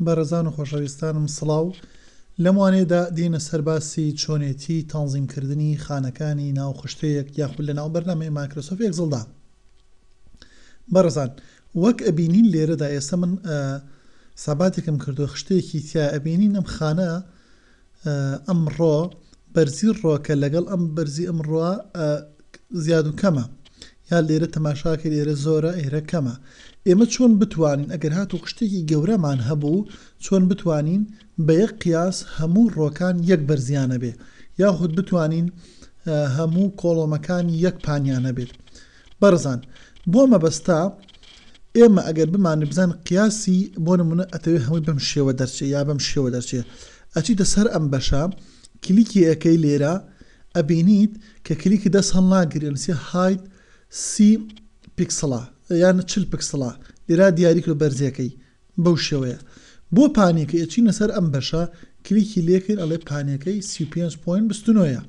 بەرەزان و خۆشەویستانم سڵاو لەموانێدا دینە سەرباسی چۆنێتی تانزیمکردنی خانەکانی ناوخشتەیەک یاخود لە ناو بەرنامەی ماکرسۆفێک زڵدا بەرەزان وەک ئەبینین لێرەدا ئێستا من ساباتێکم کردو خشتەیەکی تیا ئەبینین ئەم خانە ئەمڕۆ بەرزی ڕۆکە لەگەڵ ئەم بەرزی ئەمڕۆ زیاد و کەمە یا لێرە تەماشاکە لێرە زۆرە ئێرە کەمە ئێمە چۆن بتوانین ئەگەر هاتو قشتێکی گەورەمان هەبوو چۆن بتوانین بە یەک قیاس هەموو ڕۆکان یەک بەرزیانە بێ یاخود بتوانین هەموو کۆڵۆمەکانی یەک پانیانە بێت بەرزان بۆ مەبەستا ئێمە ئەگەر بمانە بزان قیاسی بۆ نمونە ئەتەوێت هەمووی بەم شێوە دەرچێت یا بەم شێوە دەرچێت ئەچیتە سەر ئەم بەشە کلیکی ئەەکەی لێرە ئەبینیت کە کلیکی دەست هەڵ ناگرێنسی هایت سی پیکسڵا یانە چل پیکسڵا لێرا دیاریک لە بەرزیەکەی بەو شێوەیە بۆ پانێکەکە ئەچینە سەر ئەم بەشە کلیکی لێکرد ئەڵێ پانەکەی سی5.بستنۆیە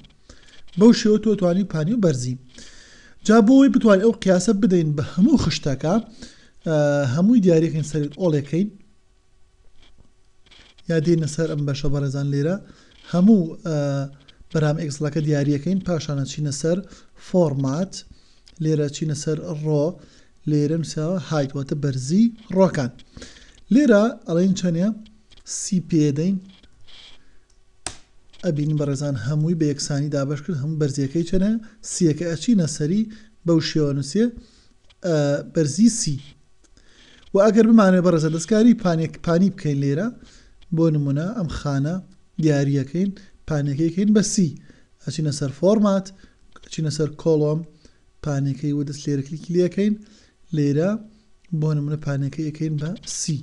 بەو شێوە تۆ توانی پانی و بەرزی جا بۆی بتوانین ئەو قیاسە بدەین بە هەموو خشتەکە هەمووی دیارێکین سەر ئۆڵێکەین یا دێنە سەر ئەم بەشە بەڕێزان لێرە هەموو بەرام ئەکسڵەکە دیارریەکەین پاشانە چینە سەر فۆرمات لێرە چینە سەر ڕۆ لێرە نووسراوە هایتواتە بەرزی ڕۆکان لێرە ئەڵین چەنە سی پێدەین ئەبینی بەڕێزان هەمووی بە یەکسانی دابش کرد هەموو بەرزیەکەی چەنە سیەکە ئەچینە سەری بەو شێوە نووسێ بەرزی سی و ئەگەر بمانێت بەڕێزە دەستکاری پانی بکەین لێرە بۆ نمونە ئەم خانە دیاریەکەین پانەکەیکەین بە سی ئەچینە سەر فۆرمات ئەچینە سەر کۆڵۆم پانەکەی و دەست لێرە کلیک لەکەین لێرە بۆ نمونە پانەکەی یەکەین بە سی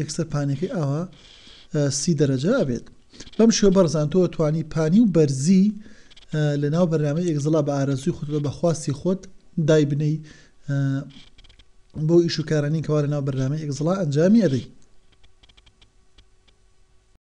یەکسەر پانەکەی ئەوە سی دەرەجا ئەبێت بەم شێ بەرزانتەوە توانی پانی و بەرزی لە ناو بەرنامە یەکزڵا بە ئارەزوی خۆتەوە بەخواستی خۆت دای بنەی بۆ ئیشوکارانی کەوارە ناو بەرنامە یەکزڵا ئەنجامی ئەدەی